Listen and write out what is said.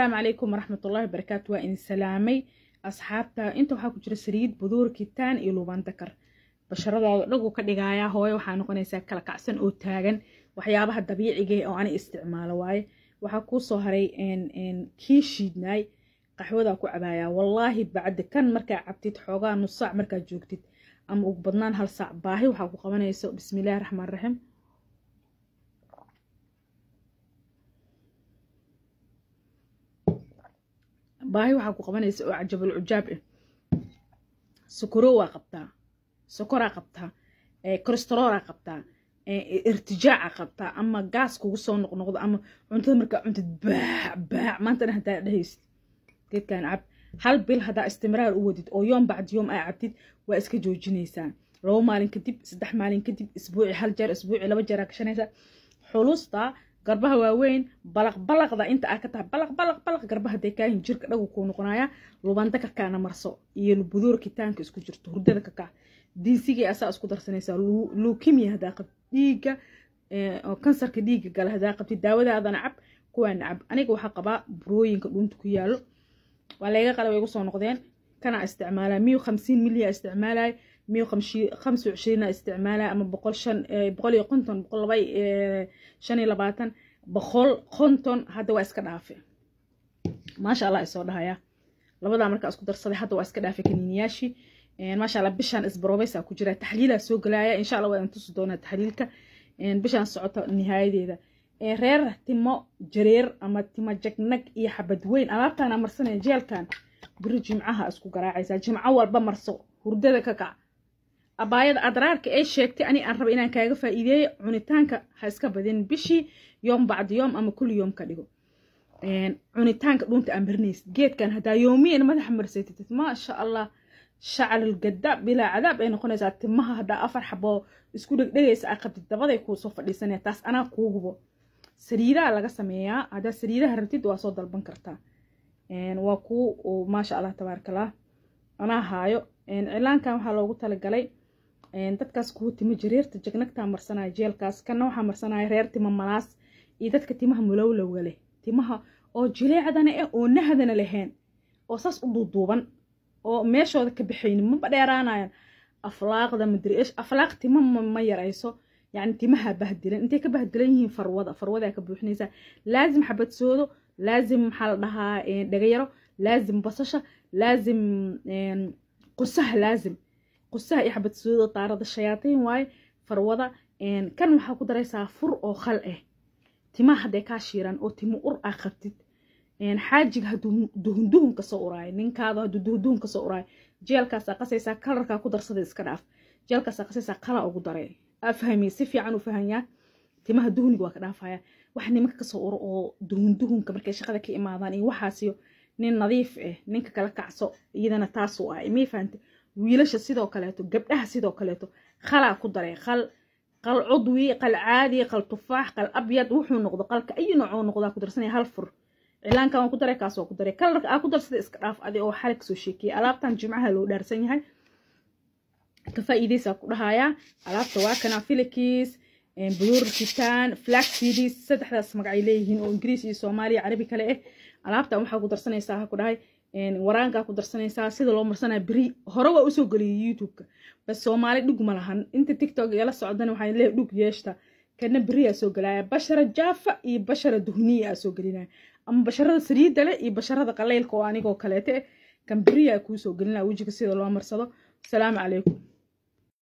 asalaamu calaykum waraxmatullahi wabarakaatu waa in salaamay asxaabta inta waxaa ku jira saliid buduur kitaan iyo luban dakar basharadaada dhagu ka dhigayaa hooye waxaa noqonaysaa kala kacsan oo taagan waxyaabaha dabiicigae ah oo ani isticmaalo waaye waxaa kuusoo haray kii shiidnaay qaxwadaa ku cabaayaa wallaahi bacdi kan markaa cabtid xoogaa nusaac markaa joogtid ama ugu badnaan hal saac baahi waxaa ku qabanayso bismillahi raxmaan raxiim baahi waxaa ku qabanaysa oo cajabul cujaab ah eh. sukuro waa qabtaa sokoraa qabtaa corosterolaa eh, qabtaa eh, irtijaaca qabtaa ama gaas kugu soo noqnoqdo ama cuntada markaa cuntid baac baac maantana hadaa dhehaysid geedkan cab hal bil haddaa istimraar u wadid oo yoom bacdi yoom aa cabtid waa iska joojinaysaa labo maalin kadib saddex maalin kadib isbuuci hal jeer isbuuci laba jeeraa gashanaysaa xulusta garbaha waaweyn balaq balaqda inta aa ka tahay balaq balaq balaq garbaha dee kaahin jirka dhagu kuu noqonaya lubanda kakaana marso iyo lubuduur isku jirto hurdada kakaa diinsigii asaa isku darsanaysaa luukimiya hadaa qabti dhiigga oo kansarka dhiigga gala hadaa qabti daawadaadana cab kuwaana cab aniga waxaa qabaa burooyinka dhuunta ku yaalo waa layga qala way igu soo noqdeen kanaa isticmaalaa miyu hamsiin milyaa isticmaalay mio hamsa cishriina isticmaala ama boqol shan boqol iyo konton boqol laba shan iyo labaatan boqol konton hadda waa iska dhaafe maasha allah isoo dhahaya labadaa markaa isku darsaday hadda waa iska dhaafe kaniiniyaashii maasha allah bishaan isbaroobaysaa ku jira taxliilaa soo gelaya insha allah waan tusi doonaa taxliilka bishaan socoto nihaayadeeda reer timo jareer ama timo jagnag iyo xabad weyn alaabtaana marsanaya jeelkan biri jimcaha isku garaacaysaa jimco walba marso hurdada ka kac abaayada adraarka ay sheegtay ani aan raba inaan kaaga faa'iideeyo cunitaanka ha iska badin bishii yoom bacdi yoom ama kulli yoom ka dhigo cunitaanka dhuunta aan marinaysid geedkan haddaa yoomiyan madaxa marsatid maasha allah shaclul bilaa cadaab ay noqonaysaa timaha haddaa afar xaboo isku dhegdhegaysa aa qabtid dabaday kuu soo taas anaa kuugubo sariidaha laga sameeyaa haddaa sariidaha rabtid waa soo dalban kartaa waa kuu maasha allah tabaarakallah anaa haayo cilaankan waxaa loogu talagalay dadkaas kuwa timo jareerta jagnagtaa marsanaya jeelkaas kana waxaa marsanaya reer tima iyo dadka timaha mulowlowga leh timaha oo jileecdana eh oo nahdana lahayn oo saas u duuduuban oo meeshooda ka baxaynin maba dheeraanayan aflaaqda madri aflaaq tima ma yarayso yani timaha bahdilan intay ka bahdilan yihiin farwada farwada ka buuxinaysaa laazim xabad soodo laazim maxaa la dhahaa dhagayaro laazim basasha laazim qusaha laazim qusaha iyo xabad suudada daarada shayaatiin waaye farwada kan waxaa ku daraysaa fur oo khal eh timaa hadday kaa shiiraan oo timo ur ah qabtid xaajiga hadduu duhunduhun ka uraayo ninkaada hadduu duhunduhun ka uraayo jeelkaasaa qasaysaa kalarkaa ku darsada iska dhaaf jeelkaasaa qasaysaa qala ugu daray afahmi si fiican u fahanyaa timaha duhuniga waa ka dhaafaya wax nimanka kasoo uro oo duhunduhunka markay shaqada ka imaadaan iyo waxaasiyo nin nadiif ah ninka kala kacso iyadana taasuu ah mii fahante wiilasha sidoo kaleeto gabdhaha sidoo kaleeto khalaa ku daray qal qal cudwi qal caadi qal tufaax qal abyad wuxuu noqdo qalka ayu noocuu noqdaa ku darsanaya hal fur cilaankan waan ku daray kaas ku daray kalarka aa ku darsada iska dhaaf adi oo xalay kasoo sheekiyay alaabtan jimcaha loo dhaarsan yahay ka faa'iidaysaa ku dhahayaa alaabta waa kana filikis buyurkitaan flaxseeds saddexdaas magacay leeyihiin oo ingiriis iyo soomaaliya carabi kale ah alaabtan waxaa ku darsanaysaa ha ku dhahay waraankaa ku darsanaysaa sida loo marsanaa beri hore waa usoo geliyay youtube-ka bas soomaali dhug ma lahan inta tictok igala socdan waxay leey dhug yeeshta kana beriyaa soo gelaya bashara jaafa iyo bashara duhniya aa soo gelinaya ama basharada saliidda leh iyo basharada qaleylka oo anigoo kaleete kan beriyaa kuusoo gelinaya wejiga sida loo marsado asalaamu calaykum